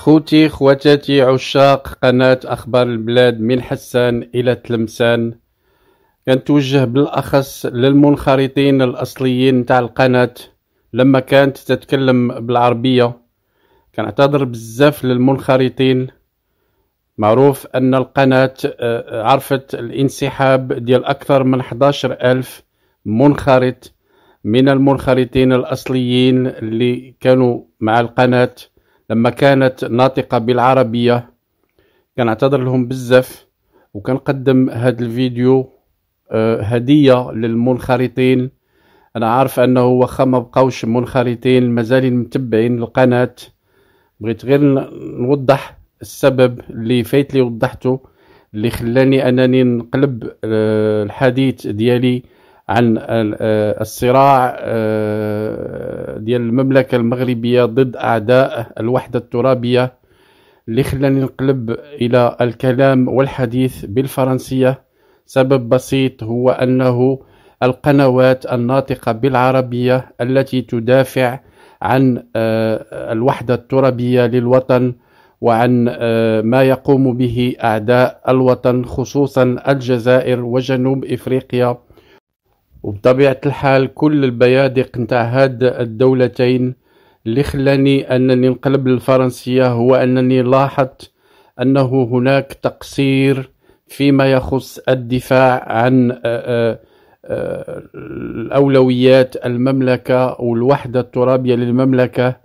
خوتي خواتاتي عشاق قناة أخبار البلاد من حسان إلى تلمسان كنتوجه بالأخص للمنخرطين الأصليين تاع القناة لما كانت تتكلم بالعربية كنعتذر بزاف للمنخرطين معروف أن القناة آه، آه، عرفت الانسحاب ديال أكثر من 11 ألف منخرط من المنخرطين الأصليين اللي كانوا مع القناة لما كانت ناطقة بالعربية كان اعتذر لهم بزاف وكان قدم هاد الفيديو آه، هدية للمنخرطين أنا عارف أنه واخا ما بقاوش منخرطين مازال متبعين القناة بغيت غير نوضح السبب اللي فايت لي وضحته اللي خلاني أنني نقلب آه، الحديث ديالي عن آه، الصراع آه، ديال المملكه المغربيه ضد اعداء الوحده الترابيه اللي خلاني نقلب الى الكلام والحديث بالفرنسيه سبب بسيط هو انه القنوات الناطقه بالعربيه التي تدافع عن آه، الوحده الترابيه للوطن وعن ما يقوم به اعداء الوطن خصوصا الجزائر وجنوب افريقيا وبطبيعة الحال كل البيادق نتاع هاد الدولتين اللي خلاني أنني نقلب للفرنسية هو أنني لاحظت أنه هناك تقصير فيما يخص الدفاع عن آه، آه، آه، الأولويات المملكة والوحدة الترابية للمملكة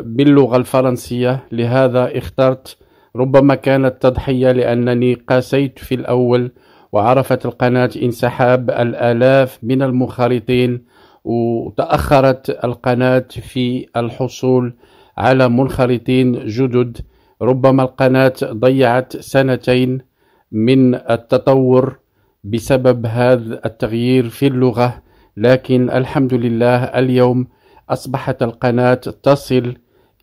باللغة الفرنسية لهذا اخترت ربما كانت تضحية لأنني قاسيت في الأول وعرفت القناة انسحاب الآلاف من المنخرطين وتأخرت القناة في الحصول على منخرطين جدد ربما القناة ضيعت سنتين من التطور بسبب هذا التغيير في اللغة لكن الحمد لله اليوم أصبحت القناة تصل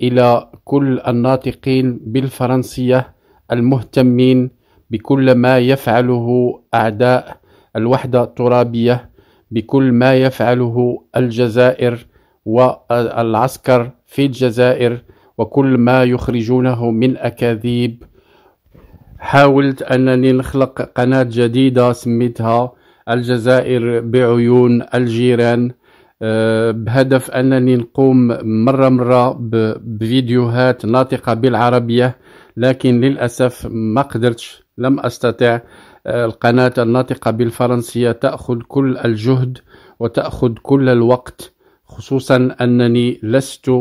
إلى كل الناطقين بالفرنسية المهتمين بكل ما يفعله أعداء الوحدة الترابية بكل ما يفعله الجزائر والعسكر في الجزائر وكل ما يخرجونه من أكاذيب حاولت أنني نخلق قناة جديدة سميتها الجزائر بعيون الجيران آه، بهدف أنني نقوم مرة مرة بفيديوهات ناطقة بالعربية لكن للأسف ما قدرتش لم أستطع آه، القناة الناطقة بالفرنسية تأخذ كل الجهد وتأخذ كل الوقت خصوصا أنني لست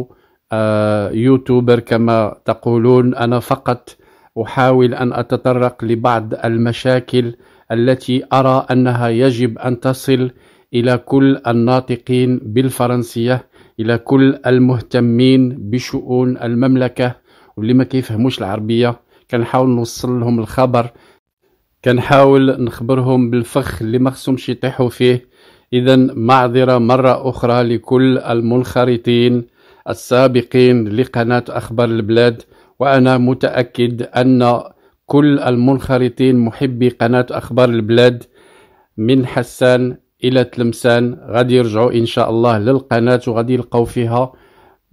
آه، يوتيوبر كما تقولون أنا فقط أحاول أن أتطرق لبعض المشاكل التي أرى أنها يجب أن تصل إلى كل الناطقين بالفرنسية إلى كل المهتمين بشؤون المملكة واللي ما كيفهموش العربية كنحاول نوصل لهم الخبر كنحاول نخبرهم بالفخ اللي ما خصهمش يطيحوا فيه اذا معذره مره اخرى لكل المنخرطين السابقين لقناه اخبار البلاد وانا متاكد ان كل المنخرطين محبي قناه اخبار البلاد من حسان الى تلمسان غادي يرجعوا ان شاء الله للقناه وغادي يلقاو فيها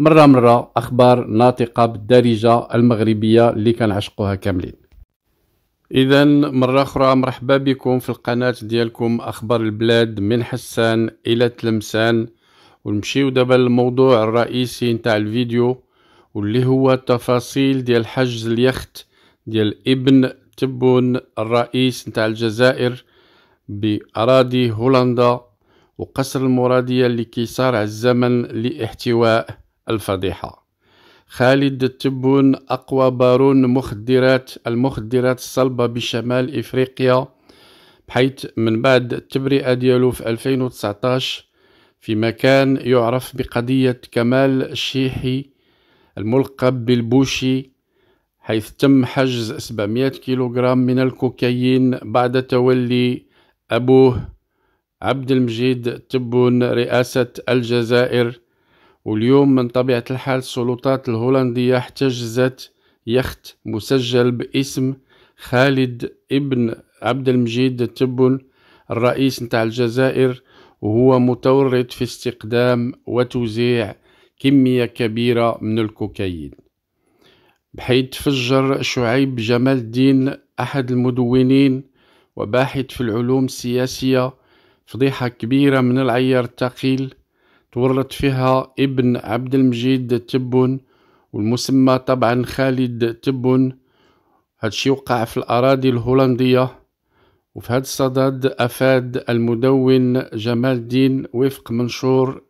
مرة مرة أخبار ناطقة بالدارجة المغربية اللي كنعشقوها كاملين إذا مرة أخرى مرحبا بكم في القناة ديالكم أخبار البلاد من حسان إلى تلمسان ونمشيو دابا للموضوع الرئيسي نتاع الفيديو واللي هو تفاصيل ديال حجز اليخت ديال ابن تبون الرئيس نتاع الجزائر بأراضي هولندا وقصر المرادية اللي كيصارع الزمن لاحتواء الفضيحة خالد التبون أقوى بارون مخدرات المخدرات الصلبة بشمال إفريقيا بحيث من بعد التبرئة ديالو في 2019 في مكان يعرف بقضية كمال الشيحي الملقب بالبوشي حيث تم حجز 700 كيلوغرام من الكوكايين بعد تولي أبوه عبد المجيد تبون رئاسة الجزائر واليوم من طبيعة الحال السلطات الهولندية احتجزت يخت مسجل باسم خالد ابن عبد المجيد تبن الرئيس نتاع الجزائر وهو متورط في استقدام وتوزيع كمية كبيرة من الكوكايين بحيث فجر شعيب جمال الدين أحد المدونين وباحث في العلوم السياسية فضيحة كبيرة من العيار الثقيل تورط فيها ابن عبد المجيد تبون والمسمى طبعا خالد تبون هادشي وقع في الأراضي الهولندية وفي هذا الصدد أفاد المدون جمال الدين وفق منشور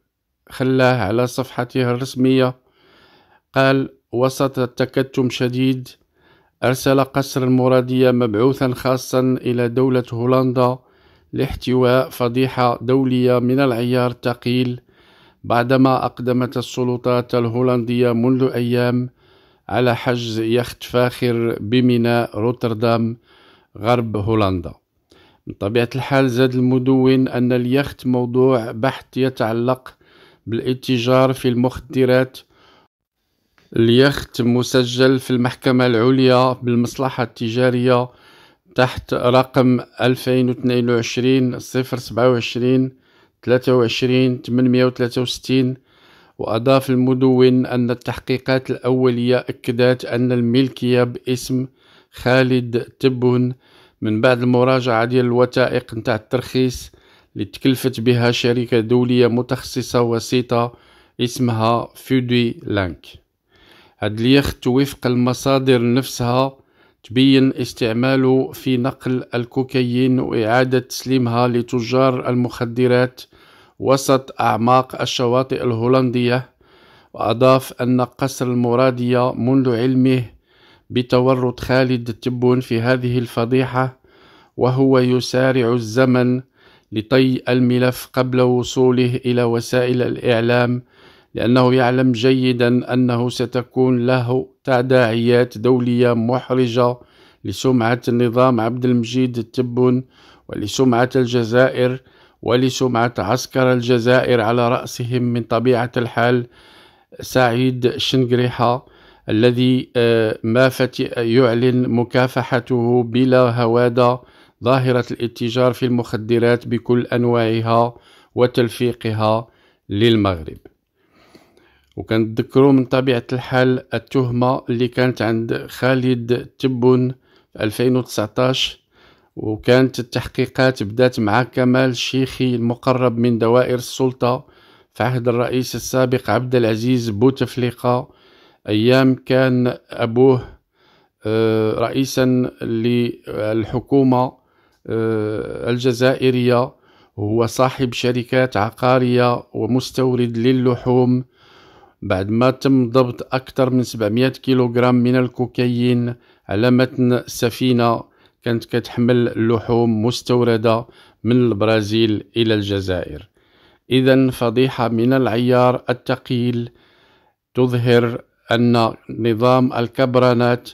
خلاه على صفحته الرسمية قال وسط تكتم شديد أرسل قصر المرادية مبعوثا خاصا إلى دولة هولندا لاحتواء فضيحة دولية من العيار الثقيل بعدما أقدمت السلطات الهولندية منذ أيام على حجز يخت فاخر بميناء روتردام غرب هولندا من طبيعة الحال زاد المدون أن اليخت موضوع بحث يتعلق بالاتجار في المخدرات اليخت مسجل في المحكمة العليا بالمصلحة التجارية تحت رقم 2022 027 23 863 وأضاف المدون أن التحقيقات الأولية أكدت أن الملكية باسم خالد تبون من بعد المراجعة ديال الوثائق نتاع الترخيص اللي تكلفت بها شركة دولية متخصصة وسيطة اسمها فودي لانك هاد اليخت وفق المصادر نفسها تبين استعماله في نقل الكوكايين وإعادة تسليمها لتجار المخدرات وسط أعماق الشواطئ الهولندية وأضاف أن قصر المرادية منذ علمه بتورط خالد تبون في هذه الفضيحة وهو يسارع الزمن لطي الملف قبل وصوله إلى وسائل الإعلام لأنه يعلم جيدا أنه ستكون له تداعيات دولية محرجة لسمعة النظام عبد المجيد التبون ولسمعة الجزائر ولسمعة عسكر الجزائر على رأسهم من طبيعة الحال سعيد شنقريحة الذي آه، ما يعلن مكافحته بلا هوادة ظاهرة الاتجار في المخدرات بكل أنواعها وتلفيقها للمغرب وكنتذكروا من طبيعة الحال التهمة اللي كانت عند خالد تبون في 2019 وكانت التحقيقات بدأت مع كمال الشيخي المقرب من دوائر السلطة في عهد الرئيس السابق عبد العزيز بوتفليقة أيام كان أبوه آه، رئيسا للحكومة آه، الجزائرية هو صاحب شركات عقارية ومستورد للحوم بعد ما تم ضبط أكثر من 700 كيلوغرام من الكوكايين على متن سفينة كانت كتحمل لحوم مستورده من البرازيل الى الجزائر اذا فضيحه من العيار التقيل تظهر ان نظام الكبرانات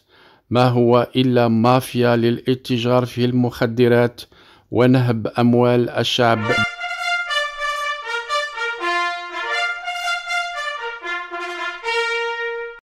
ما هو الا مافيا للاتجار في المخدرات ونهب اموال الشعب